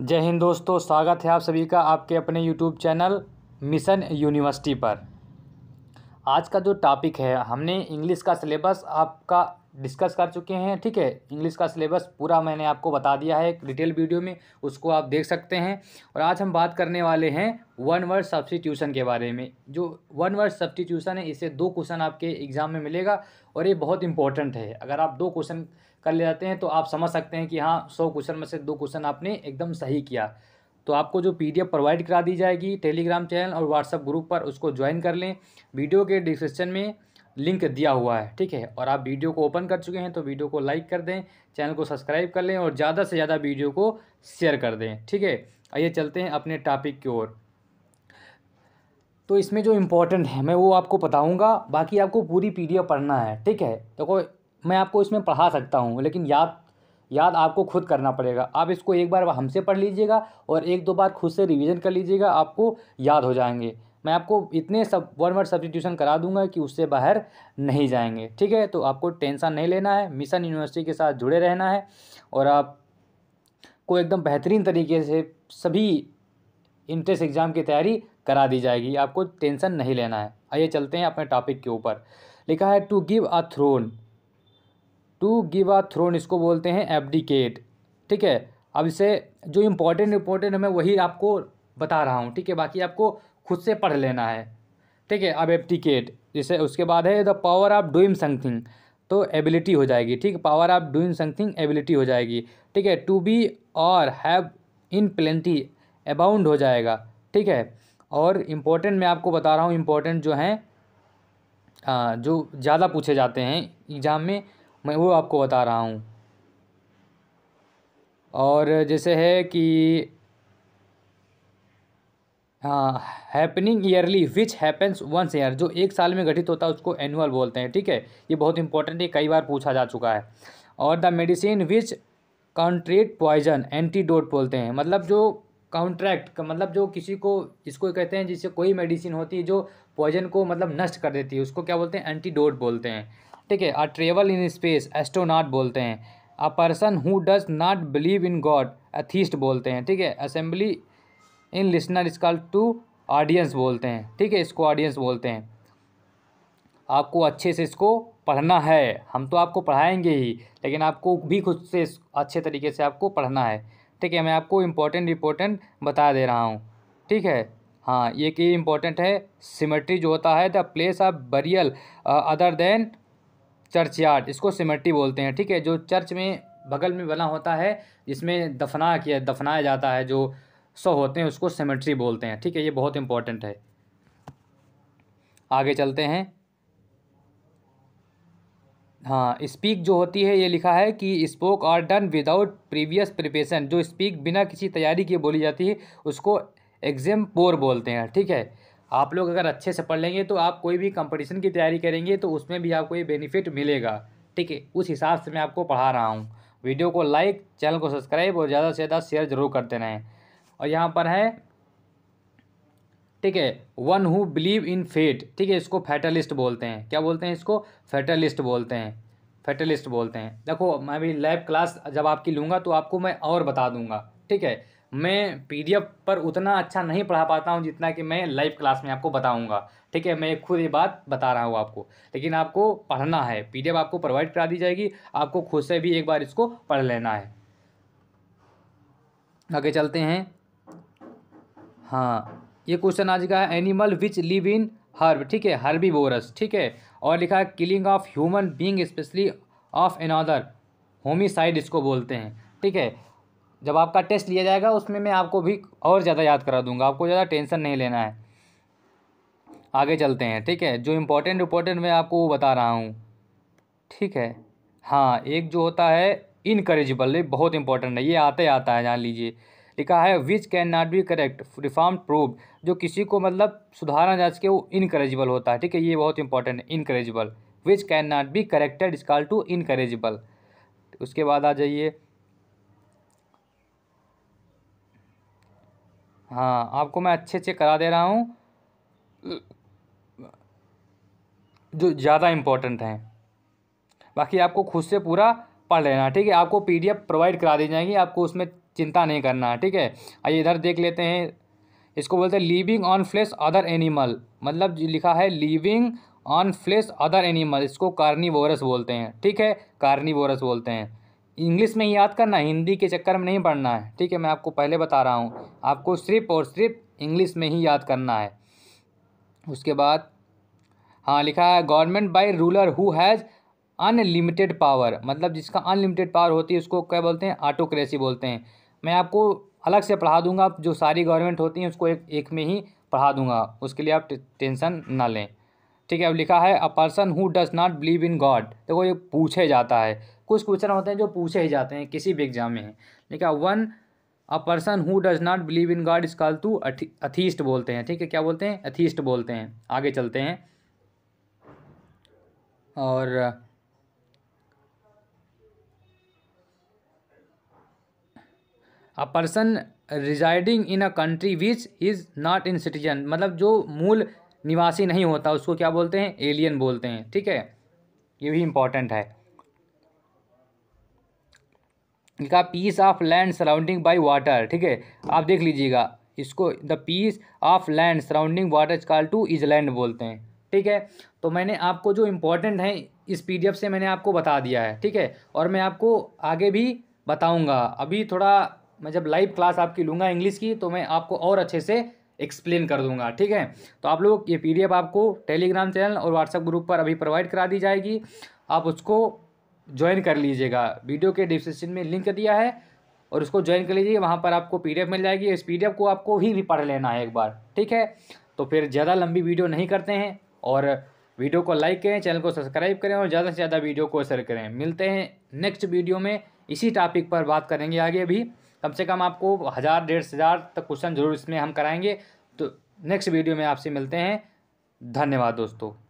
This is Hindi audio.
जय हिंद दोस्तों स्वागत है आप सभी का आपके अपने यूट्यूब चैनल मिशन यूनिवर्सिटी पर आज का जो टॉपिक है हमने इंग्लिश का सिलेबस आपका डिस्कस कर चुके हैं ठीक है इंग्लिश का सिलेबस पूरा मैंने आपको बता दिया है एक डिटेल वीडियो में उसको आप देख सकते हैं और आज हम बात करने वाले हैं वन वर्ड सब्सटीट्यूशन के बारे में जो वन वर्ड सब्सटीट्यूशन है इसे दो क्वेश्चन आपके एग्ज़ाम में मिलेगा और ये बहुत इंपॉर्टेंट है अगर आप दो क्वेश्चन कर ले जाते हैं तो आप समझ सकते हैं कि हाँ सौ क्वेश्चन में से दो क्वेश्चन आपने एकदम सही किया तो आपको जो पी प्रोवाइड करा दी जाएगी टेलीग्राम चैनल और व्हाट्सअप ग्रुप पर उसको ज्वाइन कर लें वीडियो के डिस्क्रिप्शन में लिंक दिया हुआ है ठीक है और आप वीडियो को ओपन कर चुके हैं तो वीडियो को लाइक कर दें चैनल को सब्सक्राइब कर लें और ज़्यादा से ज़्यादा वीडियो को शेयर कर दें ठीक है आइए चलते हैं अपने टॉपिक की ओर तो इसमें जो इम्पोर्टेंट है मैं वो आपको बताऊंगा बाकी आपको पूरी पी पढ़ना है ठीक है देखो तो मैं आपको इसमें पढ़ा सकता हूँ लेकिन याद याद आपको खुद करना पड़ेगा आप इसको एक बार हमसे पढ़ लीजिएगा और एक दो बार खुद से रिवीजन कर लीजिएगा आपको याद हो जाएंगे मैं आपको इतने सब वन वर्ड सब्सटीट्यूशन करा दूंगा कि उससे बाहर नहीं जाएंगे ठीक है तो आपको टेंशन नहीं लेना है मिशन यूनिवर्सिटी के साथ जुड़े रहना है और आप को एकदम बेहतरीन तरीके से सभी इंट्रेंस एग्ज़ाम की तैयारी करा दी जाएगी आपको टेंशन नहीं लेना है आइए चलते हैं अपने टॉपिक के ऊपर लिखा है to give a throne to give a throne इसको बोलते हैं एबडिकेट ठीक है अब इसे जो इम्पोर्टेंट इम्पोर्टेंट है मैं वही आपको बता रहा हूँ ठीक है बाकी आपको खुद से पढ़ लेना है ठीक है अब एप्टिकेट जैसे उसके बाद है the power of doing something तो एबिलिटी हो जाएगी ठीक power of doing something ability हो जाएगी ठीक है टू बी और हैव इन प्लेंटी अबाउंड हो जाएगा ठीक है और इम्पोर्टेंट मैं आपको बता रहा हूँ इम्पोर्टेंट जो हैं जो ज़्यादा पूछे जाते हैं एग्ज़ाम में मैं वो आपको बता रहा हूँ और जैसे है कि happening yearly which happens once year जो एक साल में गठित होता है उसको एनुअल बोलते हैं ठीक है ये बहुत इंपॉर्टेंट है कई बार पूछा जा चुका है और the medicine which counteract poison antidote बोलते हैं मतलब जो कॉन्ट्रैक्ट का मतलब जो किसी को इसको कहते हैं जिससे कोई मेडिसिन होती है जो पॉइजन को मतलब नष्ट कर देती है उसको क्या बोलते हैं एंटीडोट बोलते हैं ठीक है a travel in space astronaut बोलते हैं a person who does not believe in god atheist बोलते हैं ठीक है assembly in listener is called to audience बोलते हैं ठीक है इसको ऑडियंस बोलते हैं आपको अच्छे से इसको पढ़ना है हम तो आपको पढ़ाएंगे ही लेकिन आपको भी खुद से अच्छे तरीके से आपको पढ़ना है ठीक है मैं आपको इम्पोर्टेंट इम्पोर्टेंट बता दे रहा हूँ ठीक है हाँ ये कि इम्पोर्टेंट है सिमेट्री जो होता है the place of burial other than church yard इसको सिमेट्री बोलते हैं ठीक है जो चर्च में बगल में बना होता है जिसमें दफना किया दफनाया जाता है जो सौ होते हैं उसको सेमेट्री बोलते हैं ठीक है ये बहुत इंपॉर्टेंट है आगे चलते हैं हाँ स्पीक जो होती है ये लिखा है कि spoke are done without previous preparation जो स्पीक बिना किसी तैयारी के बोली जाती है उसको एग्जाम पोर बोलते हैं ठीक है आप लोग अगर अच्छे से पढ़ लेंगे तो आप कोई भी कंपटीशन की तैयारी करेंगे तो उसमें भी आपको ये बेनिफिट मिलेगा ठीक है उस हिसाब से मैं आपको पढ़ा रहा हूँ वीडियो को लाइक चैनल को सब्सक्राइब और ज़्यादा से ज़्यादा शेयर जरूर करते रहें और यहाँ पर है ठीक है one who believe in fate ठीक है इसको फैटलिस्ट बोलते हैं क्या बोलते हैं इसको फैटलिस्ट बोलते हैं फैटलिस्ट बोलते हैं देखो मैं भी लाइव क्लास जब आपकी लूँगा तो आपको मैं और बता दूँगा ठीक है मैं पीडीएफ पर उतना अच्छा नहीं पढ़ा पाता हूँ जितना कि मैं लाइव क्लास में आपको बताऊँगा ठीक है मैं खुद ये बात बता रहा हूँ आपको लेकिन आपको पढ़ना है पी आपको प्रोवाइड करा दी जाएगी आपको खुद से भी एक बार इसको पढ़ लेना है आगे चलते हैं हाँ ये क्वेश्चन आज का है animal which live in herb ठीक है हर्बी बोरस ठीक है और लिखा है killing of human being specially of an other homicide इसको बोलते हैं ठीक है जब आपका टेस्ट लिया जाएगा उसमें मैं आपको भी और ज़्यादा याद करा दूंगा आपको ज़्यादा टेंशन नहीं लेना है आगे चलते हैं ठीक है जो इम्पोर्टेंट इम्पोर्टेंट मैं आपको वो बता रहा हूँ ठीक है हाँ एक जो होता है इनकरेजिबल बहुत इंपॉर्टेंट है ये आते आता है जान लीजिए लिखा है which can not be correct reform prove जो किसी को मतलब सुधारा जा सके वो इनकरेजिबल होता है ठीक है ये बहुत इंपॉर्टेंट है incorrigible which can not be corrected is call to incorrigible उसके बाद आ जाइए हाँ आपको मैं अच्छे अच्छे करा दे रहा हूँ जो ज़्यादा इम्पोर्टेंट हैं बाकी आपको खुद से पूरा पढ़ लेना ठीक है आपको पीडीएफ प्रोवाइड करा दी जाएगी आपको उसमें चिंता नहीं करना ठीक है आइए इधर देख लेते हैं इसको बोलते हैं living on flesh other animal मतलब लिखा है living on flesh other animal इसको कार्निवोरस बोलते हैं ठीक है कार्निवोरस बोलते हैं इंग्लिश में याद करना हिंदी के चक्कर में नहीं पढ़ना है ठीक है मैं आपको पहले बता रहा हूँ आपको सिर्फ और सिर्फ इंग्लिश में ही याद करना है उसके बाद हाँ लिखा है government by ruler who has unlimited power मतलब जिसका अनलिमिटेड पावर होती है उसको क्या बोलते हैं ऑटोक्रेसी बोलते हैं मैं आपको अलग से पढ़ा दूंगा जो सारी गवर्नमेंट होती हैं उसको एक एक में ही पढ़ा दूंगा उसके लिए आप टेंशन ना लें ठीक है अब लिखा है a person who does not believe in god देखो ये पूछे जाता है कुछ क्वेश्चन होते हैं जो पूछे ही जाते हैं किसी भी एग्जाम में लिखा one a person who does not believe in god is call to atheist बोलते हैं ठीक है क्या बोलते हैं अथीस्ट बोलते हैं आगे चलते हैं और a person residing in a country which is not in citizen मतलब जो मूल निवासी नहीं होता उसको क्या बोलते हैं एलियन बोलते हैं ठीक है ये भी इम्पोर्टेंट है इनका piece of land surrounding by water ठीक है आप देख लीजिएगा इसको the piece of land surrounding water call to island बोलते हैं ठीक है तो मैंने आपको जो इम्पोर्टेंट है इस पी से मैंने आपको बता दिया है ठीक है और मैं आपको आगे भी बताऊंगा अभी थोड़ा मैं जब लाइव क्लास आपकी लूँगा इंग्लिश की तो मैं आपको और अच्छे से एक्सप्लेन कर दूंगा ठीक है तो आप लोग ये पीडीएफ आपको टेलीग्राम चैनल और व्हाट्सएप ग्रुप पर अभी प्रोवाइड करा दी जाएगी आप उसको ज्वाइन कर लीजिएगा वीडियो के डिस्क्रिप्शन में लिंक दिया है और उसको ज्वाइन कर लीजिए वहाँ पर आपको पीडीएफ मिल जाएगी इस पीडीएफ को आपको ही भी पढ़ लेना है एक बार ठीक है तो फिर ज़्यादा लंबी वीडियो नहीं करते हैं और वीडियो को लाइक करें चैनल को सब्सक्राइब करें और ज़्यादा से ज़्यादा वीडियो को शेयर करें मिलते हैं नेक्स्ट वीडियो में इसी टॉपिक पर बात करेंगे आगे भी कम से कम आपको हज़ार डेढ़ हज़ार तक क्वेश्चन जरूर इसमें हम कराएंगे तो नेक्स्ट वीडियो में आपसे मिलते हैं धन्यवाद दोस्तों